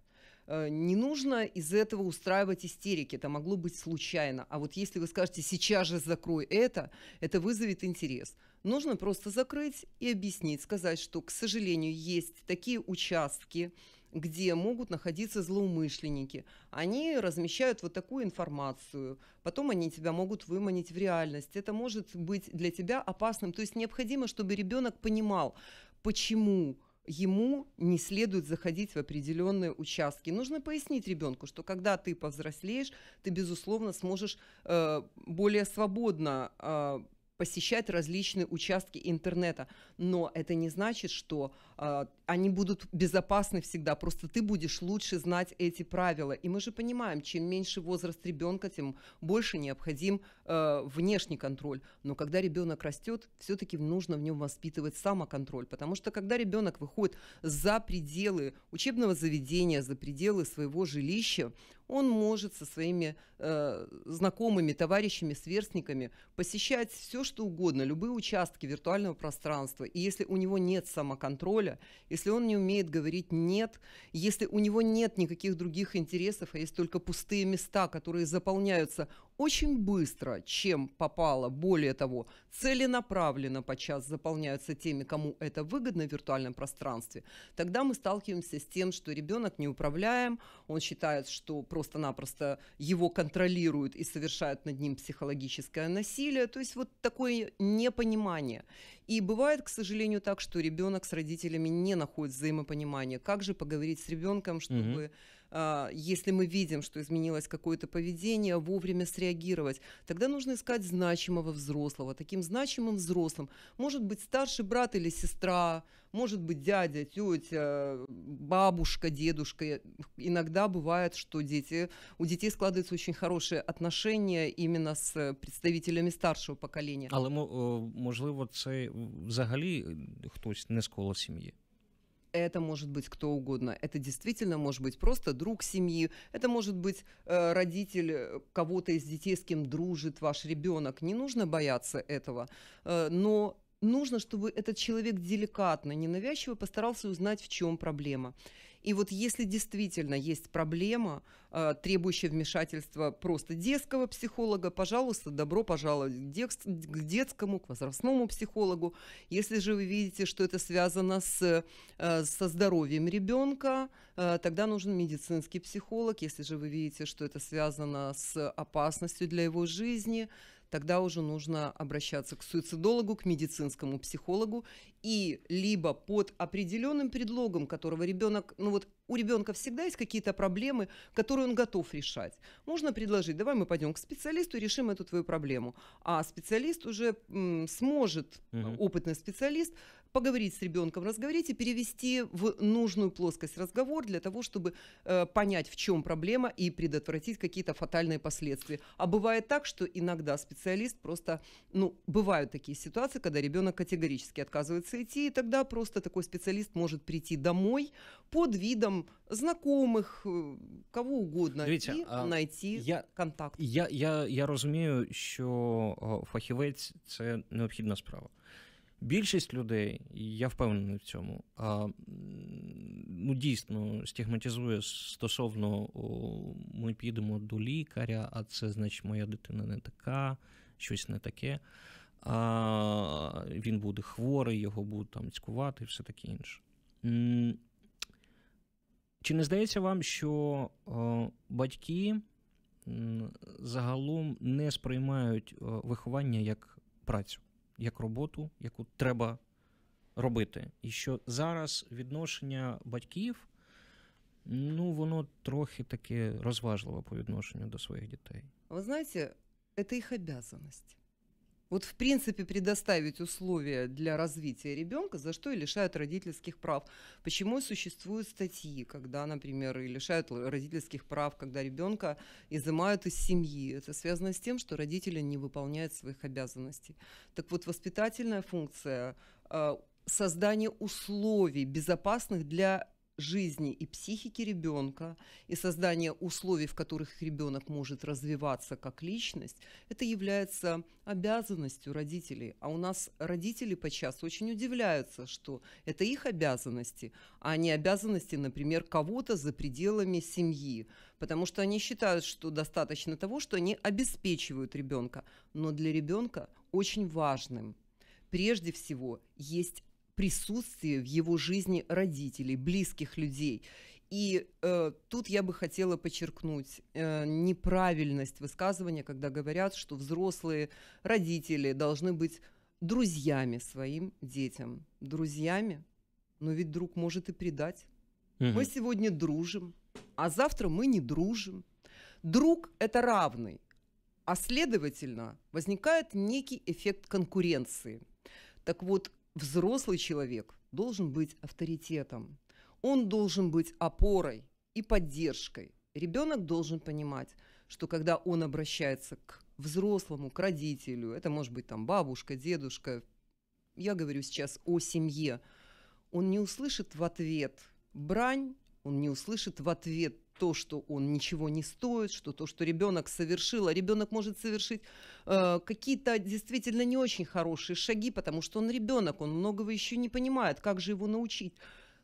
э, не нужно из этого устраивать истерики, это могло быть случайно. А вот если вы скажете, сейчас же закрой это, это вызовет интерес. Нужно просто закрыть и объяснить, сказать, что, к сожалению, есть такие участки, где могут находиться злоумышленники. Они размещают вот такую информацию. Потом они тебя могут выманить в реальность. Это может быть для тебя опасным. То есть необходимо, чтобы ребенок понимал, почему ему не следует заходить в определенные участки. Нужно пояснить ребенку, что когда ты повзрослеешь, ты, безусловно, сможешь э, более свободно э, посещать различные участки интернета. Но это не значит, что а, они будут безопасны всегда, просто ты будешь лучше знать эти правила. И мы же понимаем, чем меньше возраст ребенка, тем больше необходим э, внешний контроль. Но когда ребенок растет, все-таки нужно в нем воспитывать самоконтроль, потому что когда ребенок выходит за пределы учебного заведения, за пределы своего жилища, он может со своими э, знакомыми, товарищами, сверстниками посещать все, что угодно, любые участки виртуального пространства. И если у него нет самоконтроля, воля, если он не умеет говорить «нет», если у него нет никаких других интересов, а есть только пустые места, которые заполняются очень быстро, чем попало. Более того, целенаправленно подчас заполняются теми, кому это выгодно в виртуальном пространстве, тогда мы сталкиваемся с тем, что ребенок не управляем, он считает, что просто-напросто его контролируют и совершают над ним психологическое насилие. То есть вот такое непонимание. И бывает, к сожалению, так, что ребенок с родителями не находит взаимопонимания. Как же поговорить с ребенком, чтобы... Угу а, если мы видим, что изменилось какое-то поведение, вовремя среагировать. Тогда нужно искать значимого взрослого. Таким значимым взрослым может быть старший брат или сестра, может быть дядя, тетя, бабушка, дедушка. Иногда бывает, что дети, у детей складываются очень хорошие отношения именно с представителями старшего поколения. Але можливо, це взагалі хтось не з кола сім'ї это может быть кто угодно. Это действительно может быть просто друг семьи, это может быть э, родитель э, кого-то из детей, с кем дружит ваш ребенок. Не нужно бояться этого, э, но нужно, чтобы этот человек деликатно, ненавязчиво постарался узнать, в чем проблема. И вот если действительно есть проблема, э, требующая вмешательства просто детского психолога, пожалуйста, добро пожаловать к детскому, к возрастному психологу. Если же вы видите, что это связано с, э, со здоровьем ребенка, э, тогда нужен медицинский психолог. Если же вы видите, что это связано с опасностью для его жизни, тогда уже нужно обращаться к суицидологу, к медицинскому психологу и либо под определенным предлогом, которого ребенок, ну вот у ребенка всегда есть какие-то проблемы, которые он готов решать. Можно предложить, давай мы пойдем к специалисту и решим эту твою проблему. А специалист уже м, сможет, угу. опытный специалист, поговорить с ребенком, разговорить и перевести в нужную плоскость разговор для того, чтобы э, понять, в чем проблема и предотвратить какие-то фатальные последствия. А бывает так, что иногда специалист просто, ну, бывают такие ситуации, когда ребенок категорически отказывается идти, и тогда просто такой специалист может прийти домой под видом знакомых, э, кого угодно, Дивіться, і а, знайти я, контакт. Я, я, я разумею, что фахівець э, это необхідна справа. Більшість людей, і я впевнений в цьому, а, ну дійсно стигматизує стосовно о, ми підемо до лікаря, а це значить моя дитина не така, щось не таке. А Він буде хворий, його будуть там цькувати і все таке інше. Чи не здається вам, що о, батьки загалом не сприймають виховання як працю? як роботу, яку треба робити. І що зараз відношення батьків, ну воно трохи таке розважливе по відношенню до своїх дітей. Ви знаєте, це їх обов'язаність. Вот, в принципе, предоставить условия для развития ребенка, за что и лишают родительских прав. Почему существуют статьи, когда, например, и лишают родительских прав, когда ребенка изымают из семьи? Это связано с тем, что родители не выполняют своих обязанностей. Так вот, воспитательная функция а, создание условий безопасных для жизни и психики ребенка, и создание условий, в которых ребенок может развиваться как личность, это является обязанностью родителей. А у нас родители подчас очень удивляются, что это их обязанности, а не обязанности, например, кого-то за пределами семьи, потому что они считают, что достаточно того, что они обеспечивают ребенка. Но для ребенка очень важным прежде всего есть присутствие в его жизни родителей, близких людей. И э, тут я бы хотела подчеркнуть э, неправильность высказывания, когда говорят, что взрослые родители должны быть друзьями своим детям. Друзьями, но ведь друг может и предать. Угу. Мы сегодня дружим, а завтра мы не дружим. Друг это равный, а следовательно возникает некий эффект конкуренции. Так вот, Взрослый человек должен быть авторитетом. Он должен быть опорой и поддержкой. Ребенок должен понимать, что когда он обращается к взрослому, к родителю, это может быть там бабушка, дедушка, я говорю сейчас о семье, он не услышит в ответ брань, он не услышит в ответ то, что он ничего не стоит, что то, что ребенок совершил, а ребенок может совершить э, какие-то действительно не очень хорошие шаги, потому что он ребенок, он многого еще не понимает, как же его научить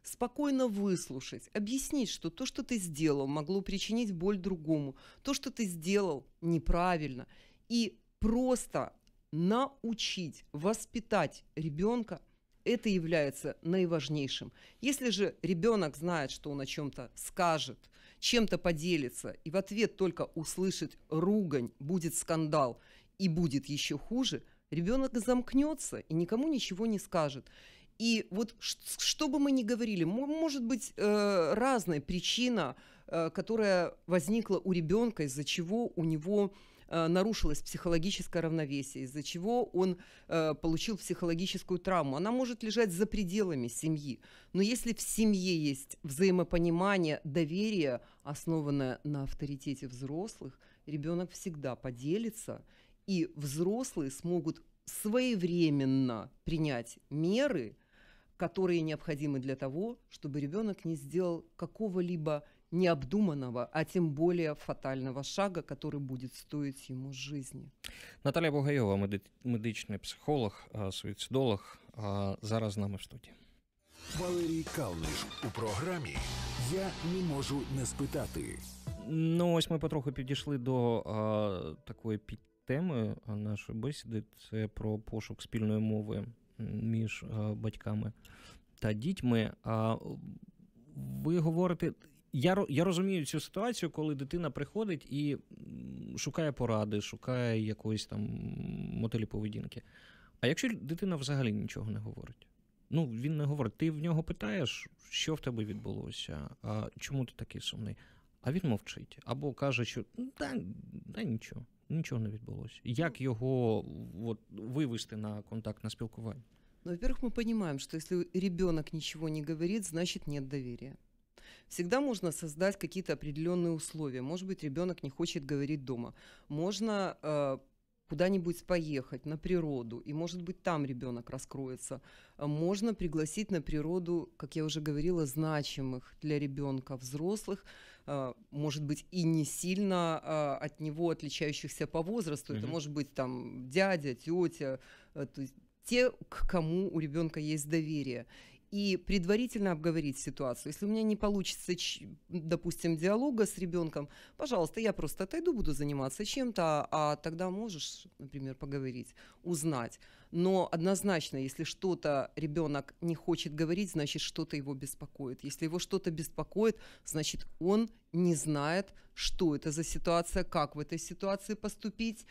спокойно выслушать, объяснить, что то, что ты сделал, могло причинить боль другому, то, что ты сделал, неправильно, и просто научить, воспитать ребенка, это является наиважнейшим. Если же ребенок знает, что он о чем-то скажет, чем-то поделится и в ответ только услышать ругань, будет скандал и будет еще хуже, ребенок замкнется и никому ничего не скажет. И вот что бы мы ни говорили, может быть э, разная причина, э, которая возникла у ребенка, из-за чего у него Э, нарушилось психологическое равновесие, из-за чего он э, получил психологическую травму. Она может лежать за пределами семьи, но если в семье есть взаимопонимание, доверие, основанное на авторитете взрослых, ребенок всегда поделится, и взрослые смогут своевременно принять меры, которые необходимы для того, чтобы ребенок не сделал какого-либо необдуманного, а тем более фатального шага, который будет стоить ему жизни. Наталія Бугаєва, меди... медичний психолог, суїцидолог, зараз з нами в студії. Валерій Калниш у програмі Я не можу не спитати. Ну, ось ми потроху підійшли до а, такої підтеми нашої бесіди. Це про пошук спільної мови між а, батьками та дітьми. А ви говорите, я я розумію цю ситуацію, коли дитина приходить і шукає поради, шукає якоїсь там мотелі поведінки. А якщо дитина взагалі нічого не говорить, ну він не говорить, ти в нього питаєш, що в тебе відбулося, а чому ти такий сумний? А він мовчить або каже, що да, «Ну, да нічого, нічого не відбулося. Як ну. його от, вивести на контакт, на спілкування? Ну, во-первых, мы понимаем, что если ребенок ничего не говорит, значит нет доверия. Всегда можно создать какие-то определенные условия. Может быть, ребенок не хочет говорить дома. Можно э, куда-нибудь поехать на природу, и, может быть, там ребенок раскроется. Можно пригласить на природу, как я уже говорила, значимых для ребенка взрослых, э, может быть, и не сильно э, от него отличающихся по возрасту. Mm-hmm. Это может быть там дядя, тетя, э, то есть те, к кому у ребенка есть доверие и предварительно обговорить ситуацию. Если у меня не получится, допустим, диалога с ребенком, пожалуйста, я просто отойду, буду заниматься чем-то, а, а тогда можешь, например, поговорить, узнать. Но однозначно, если что-то ребенок не хочет говорить, значит, что-то его беспокоит. Если его что-то беспокоит, значит, он не знает, что это за ситуация, как в этой ситуации поступить.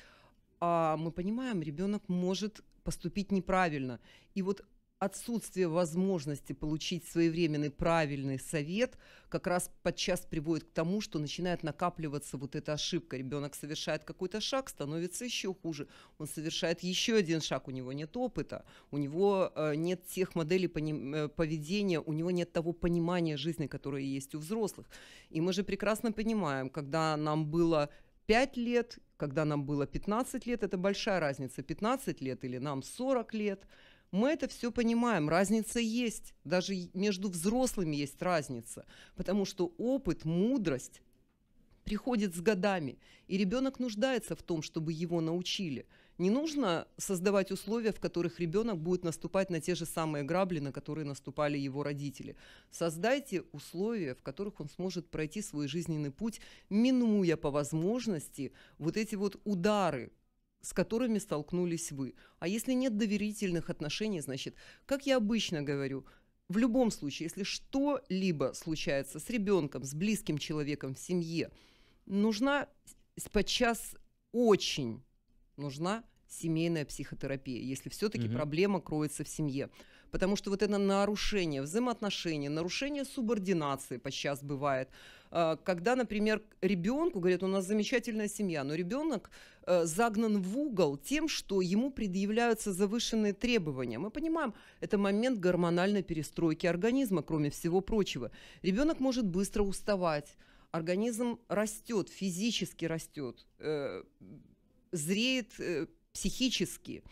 А мы понимаем, ребенок может поступить неправильно. И вот отсутствие возможности получить своевременный правильный совет как раз подчас приводит к тому, что начинает накапливаться вот эта ошибка. Ребенок совершает какой-то шаг, становится еще хуже. Он совершает еще один шаг, у него нет опыта, у него э, нет тех моделей э, поведения, у него нет того понимания жизни, которое есть у взрослых. И мы же прекрасно понимаем, когда нам было 5 лет, когда нам было 15 лет, это большая разница, 15 лет или нам 40 лет – мы это все понимаем, разница есть, даже между взрослыми есть разница, потому что опыт, мудрость приходит с годами, и ребенок нуждается в том, чтобы его научили. Не нужно создавать условия, в которых ребенок будет наступать на те же самые грабли, на которые наступали его родители. Создайте условия, в которых он сможет пройти свой жизненный путь, минуя по возможности вот эти вот удары, с которыми столкнулись вы. А если нет доверительных отношений, значит, как я обычно говорю, в любом случае, если что-либо случается с ребенком, с близким человеком в семье, нужна подчас очень нужна семейная психотерапия, если все-таки угу. проблема кроется в семье. Потому что вот это нарушение взаимоотношений, нарушение субординации подчас бывает. А, когда, например, ребенку говорят, у нас замечательная семья, но ребенок э, загнан в угол тем, что ему предъявляются завышенные требования. Мы понимаем, это момент гормональной перестройки организма, кроме всего прочего. Ребенок может быстро уставать, организм растет, физически растет, э, зреет э, психически.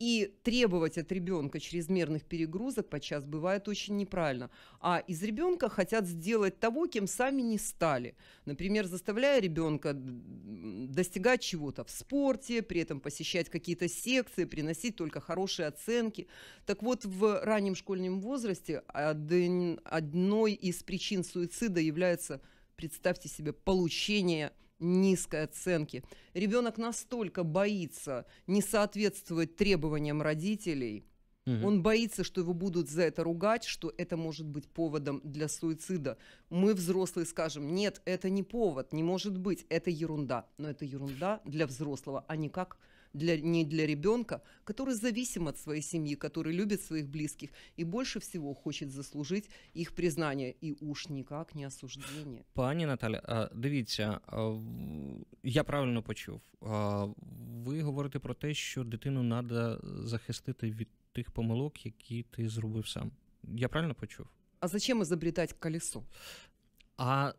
И требовать от ребенка чрезмерных перегрузок подчас бывает очень неправильно. А из ребенка хотят сделать того, кем сами не стали. Например, заставляя ребенка достигать чего-то в спорте, при этом посещать какие-то секции, приносить только хорошие оценки. Так вот, в раннем школьном возрасте одной из причин суицида является, представьте себе, получение низкой оценки. Ребенок настолько боится не соответствовать требованиям родителей, угу. он боится, что его будут за это ругать, что это может быть поводом для суицида. Мы, взрослые, скажем, нет, это не повод, не может быть, это ерунда. Но это ерунда для взрослого, а не как для, не для ребенка, который зависим от своей семьи, который любит своих близких и больше всего хочет заслужить их признание и уж никак не осуждение. Пані Наталя, а, дивіться, а, я правильно почув. А, ви говорите про те, що дитину треба захистити від тих помилок, які ти зробив сам. Я правильно почув? А зачем изобретать колесо? А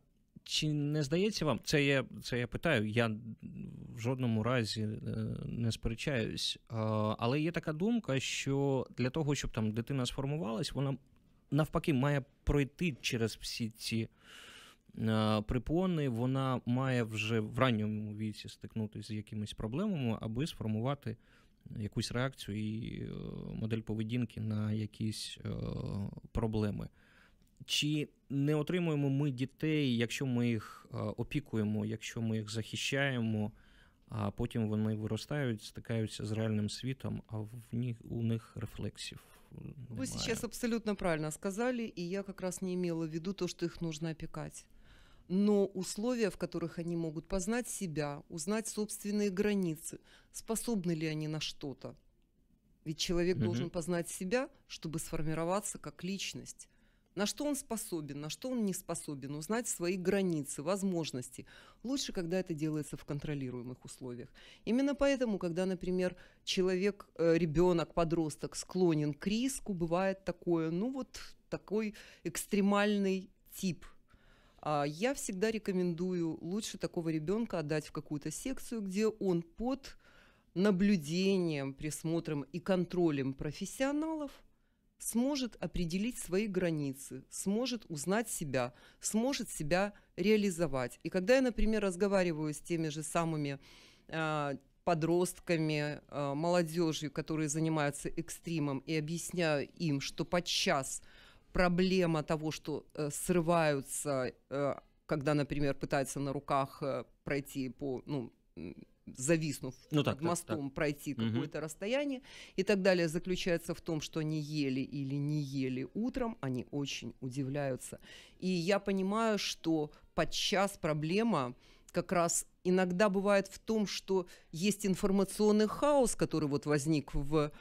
Чи не здається вам, це я це я питаю, я в жодному разі е, не сперечаюсь, але є така думка, що для того, щоб там дитина сформувалась, вона навпаки має пройти через всі ці е, припони, вона має вже в ранньому віці стикнутися з якимись проблемами, аби сформувати якусь реакцію і е, модель поведінки на якісь проблеми. Чи не отримуємо ми дітей, якщо ми їх опікуємо, якщо ми їх захищаємо, а потім вони виростають, стикаються з реальним світом, а в них у них рефлексів. Немає. Вы сейчас абсолютно правильно сказали, и я как раз не имела в виду то, что их нужно опекать. Но условия, в которых они могут познать себя, узнать собственные границы, способны ли они на что-то. Ведь человек угу. должен познать себя, чтобы сформироваться как личность на что он способен, на что он не способен, узнать свои границы, возможности. Лучше, когда это делается в контролируемых условиях. Именно поэтому, когда, например, человек, э, ребенок, подросток склонен к риску, бывает такое, ну вот такой экстремальный тип а, я всегда рекомендую лучше такого ребенка отдать в какую-то секцию, где он под наблюдением, присмотром и контролем профессионалов – сможет определить свои границы, сможет узнать себя, сможет себя реализовать. И когда я, например, разговариваю с теми же самыми э, подростками, э, молодежью, которые занимаются экстримом, и объясняю им, что подчас проблема того, что э, срываются, э, когда, например, пытаются на руках э, пройти по ну, зависнув ну, так, под мостом, так, так. пройти какое-то расстояние и так далее, заключается в том, что они ели или не ели утром, они очень удивляются. И я понимаю, что подчас проблема как раз иногда бывает в том, что есть информационный хаос, который вот возник в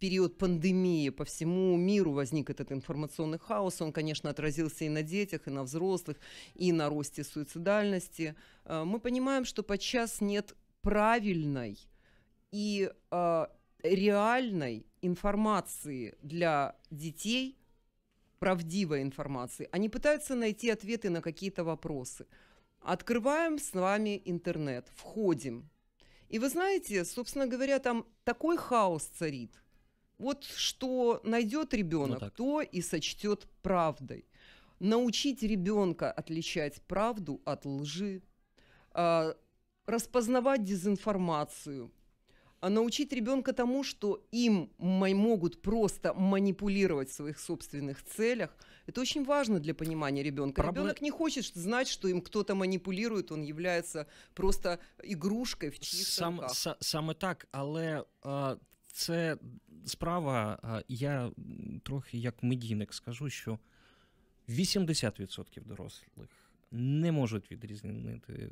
период пандемии по всему миру возник этот информационный хаос. Он, конечно, отразился и на детях, и на взрослых, и на росте суицидальности. А, мы понимаем, что подчас нет правильной и а, реальной информации для детей, правдивой информации. Они пытаются найти ответы на какие-то вопросы. Открываем с вами интернет, входим и вы знаете, собственно говоря, там такой хаос царит. Вот что найдет ну ребенок, ну, то и сочтет правдой. Научить ребенка отличать правду от лжи, а, распознавать дезинформацию, а научить ребенка тому, что им могут просто манипулировать в своих собственных целях, это очень важно для понимания ребенка. Пробле... Ребенок не хочет знать, что им кто-то манипулирует, он является просто игрушкой в чиїх Сам, с, Саме так, але а, це справа, а, я трохи як медійник скажу, що 80% дорослих не можуть відрізнити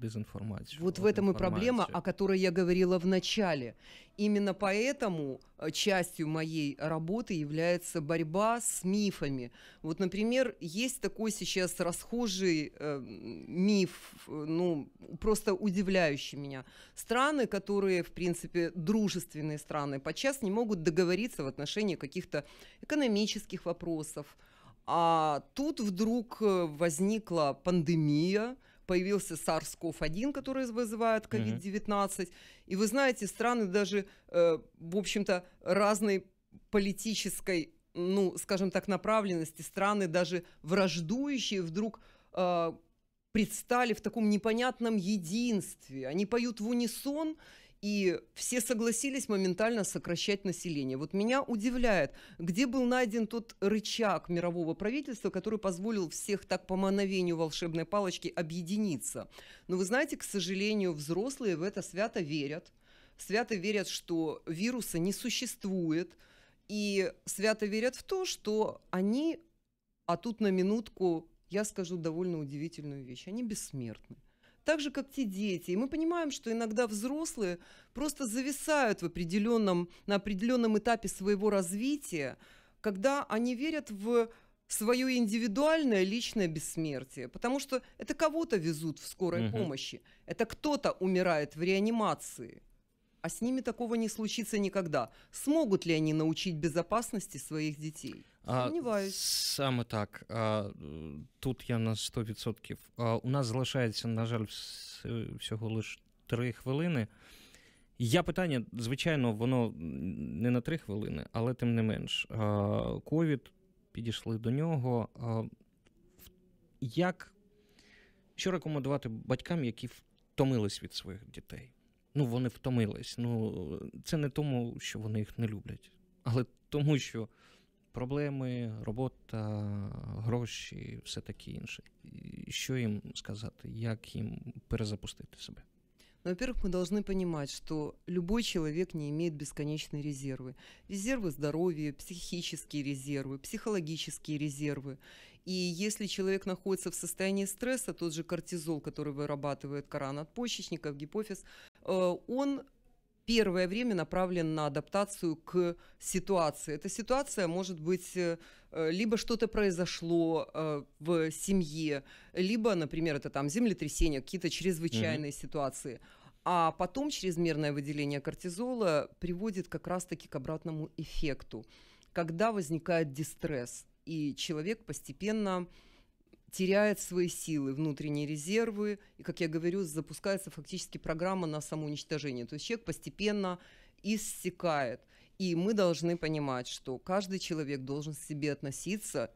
дезинформацию. Вот в этом и проблема, о которой я говорила в начале. Именно поэтому э, частью моей работы является борьба с мифами. Вот, например, есть такой сейчас расхожий э, миф, э, ну, просто удивляющий меня. Страны, которые, в принципе, дружественные страны, подчас не могут договориться в отношении каких-то экономических вопросов, а тут вдруг э, возникла пандемия, появился SARS-CoV-1, который вызывает COVID-19. Mm-hmm. И вы знаете, страны даже, э, в общем-то, разной политической, ну, скажем так, направленности, страны даже враждующие вдруг а, предстали в таком непонятном единстве. Они поют в унисон, и все согласились моментально сокращать население. Вот меня удивляет, где был найден тот рычаг мирового правительства, который позволил всех так по мановению волшебной палочки объединиться. Но вы знаете, к сожалению, взрослые в это свято верят. Свято верят, что вируса не существует, и свято верят в то, что они, а тут на минутку я скажу довольно удивительную вещь, они бессмертны так же, как те дети. И мы понимаем, что иногда взрослые просто зависают в определенном, на определенном этапе своего развития, когда они верят в свое индивидуальное личное бессмертие, потому что это кого-то везут в скорой угу. помощи, это кто-то умирает в реанимации, А с ними такого не случится никогда. Смогут ли они научить безопасности своїх дітей? Сумніваюсь. Саме так. Тут я на 100%. У нас залишається, на жаль, всього лише три хвилини. Я питання, звичайно, воно не на три хвилини, але тим не менш. Ковід, підійшли до нього. Як що рекомендувати батькам, які втомились від своїх дітей? ну вони втомились. Ну це не тому, що вони їх не люблять, але тому, що проблеми, робота, гроші, все таке інше. І що їм сказати, як їм перезапустити себе? Ну, во-первых, мы должны понимать, что любой человек не имеет бесконечной резервы. Резервы здоровья, психические резервы, психологические резервы. И если человек находится в состоянии стресса, тот же кортизол, который вырабатывает кора надпочечников, гипофиз, Э, он первое время направлен на адаптацию к ситуации. Эта ситуация может быть э, э, либо что-то произошло в семье, либо, например, это там землетрясение, какие-то чрезвычайные mm-hmm. ситуации. А потом чрезмерное выделение кортизола приводит как раз-таки к обратному эффекту, когда возникает дистресс, и человек постепенно э, теряет свои силы, внутренние резервы, и, как я говорю, запускается фактически программа на самоуничтожение. То есть человек постепенно иссякает. И мы должны понимать, что каждый человек должен к себе относиться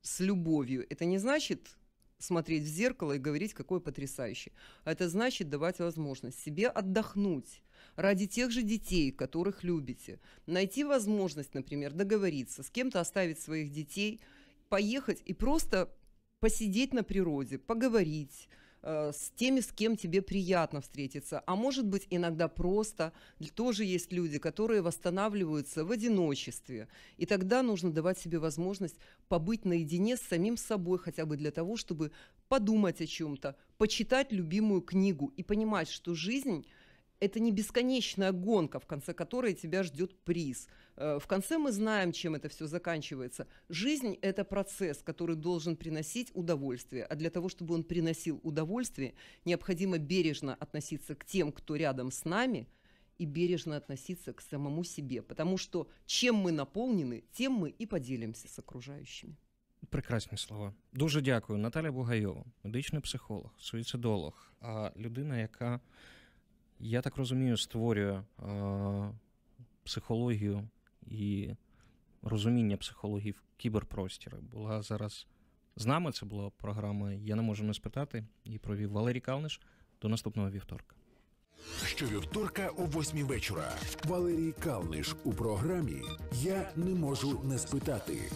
с любовью. Это не значит смотреть в зеркало и говорить, какой потрясающий. А это значит давать возможность себе отдохнуть ради тех же детей, которых любите. Найти возможность, например, договориться с кем-то, оставить своих детей, поехать и просто посидеть на природе, поговорить э, с теми, с кем тебе приятно встретиться. А может быть, иногда просто тоже есть люди, которые восстанавливаются в одиночестве. И тогда нужно давать себе возможность побыть наедине с самим собой, хотя бы для того, чтобы подумать о чем-то, почитать любимую книгу и понимать, что жизнь это не бесконечная гонка, в конце которой тебя ждет приз. Э, в конце мы знаем, чем это все заканчивается. Жизнь – это процесс, который должен приносить удовольствие. А для того, чтобы он приносил удовольствие, необходимо бережно относиться к тем, кто рядом с нами, и бережно относиться к самому себе. Потому что чем мы наполнены, тем мы и поделимся с окружающими. Прекрасні слова. Дуже дякую. Наталя Бугайова, медичний психолог, суїцидолог, а людина, яка Я так розумію, створює е, психологію і розуміння психології в кіберпростіри. Була зараз з нами. Це була програма Я не можу не спитати. і провів Валерій Калниш до наступного вівторка. Щовівторка о восьмі вечора. Валерій Калниш у програмі Я не можу не спитати.